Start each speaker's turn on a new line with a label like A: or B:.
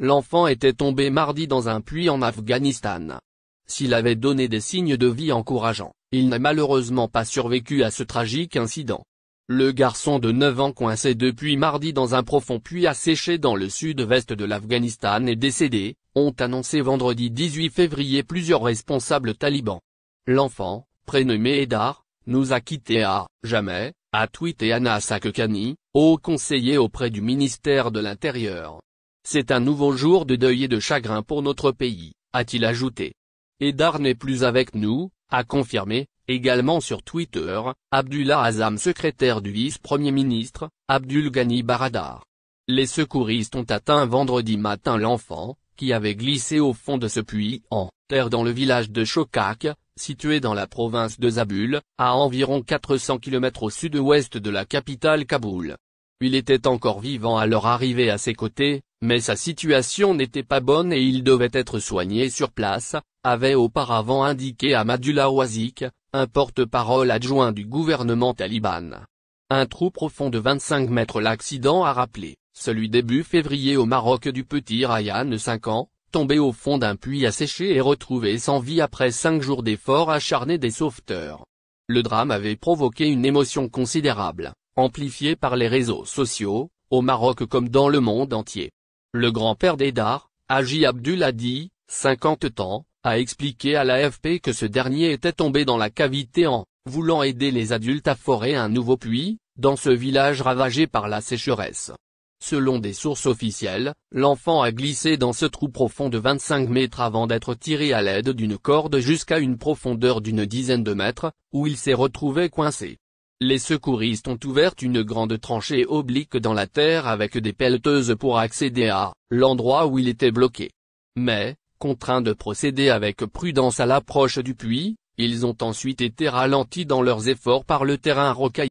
A: l'enfant était tombé mardi dans un puits en Afghanistan. S'il avait donné des signes de vie encourageants, il n'a malheureusement pas survécu à ce tragique incident. Le garçon de 9 ans coincé depuis mardi dans un profond puits asséché dans le sud-ouest de l'Afghanistan est décédé, ont annoncé vendredi 18 février plusieurs responsables talibans. L'enfant, prénommé Edar, nous a quittés à jamais, a tweeté Anna Sakkani, haut conseiller auprès du ministère de l'Intérieur. C'est un nouveau jour de deuil et de chagrin pour notre pays, a-t-il ajouté. Dar n'est plus avec nous, a confirmé, également sur Twitter, Abdullah Azam secrétaire du vice-premier ministre, Abdul Ghani Baradar. Les secouristes ont atteint vendredi matin l'enfant, qui avait glissé au fond de ce puits en terre dans le village de Chokak, situé dans la province de Zabul, à environ 400 km au sud-ouest de la capitale Kaboul. Il était encore vivant à leur arrivée à ses côtés, mais sa situation n'était pas bonne et il devait être soigné sur place, avait auparavant indiqué Madula Wazik, un porte-parole adjoint du gouvernement taliban. Un trou profond de 25 mètres l'accident a rappelé, celui début février au Maroc du petit Ryan 5 ans, tombé au fond d'un puits asséché et retrouvé sans vie après cinq jours d'efforts acharnés des sauveteurs. Le drame avait provoqué une émotion considérable, amplifiée par les réseaux sociaux, au Maroc comme dans le monde entier. Le grand-père d'Edar, Haji Abdul Hadi, 50 ans, a expliqué à l'AFP que ce dernier était tombé dans la cavité en voulant aider les adultes à forer un nouveau puits, dans ce village ravagé par la sécheresse. Selon des sources officielles, l'enfant a glissé dans ce trou profond de 25 mètres avant d'être tiré à l'aide d'une corde jusqu'à une profondeur d'une dizaine de mètres, où il s'est retrouvé coincé. Les secouristes ont ouvert une grande tranchée oblique dans la terre avec des pelleteuses pour accéder à l'endroit où il était bloqué. Mais, contraints de procéder avec prudence à l'approche du puits, ils ont ensuite été ralentis dans leurs efforts par le terrain rocailleux.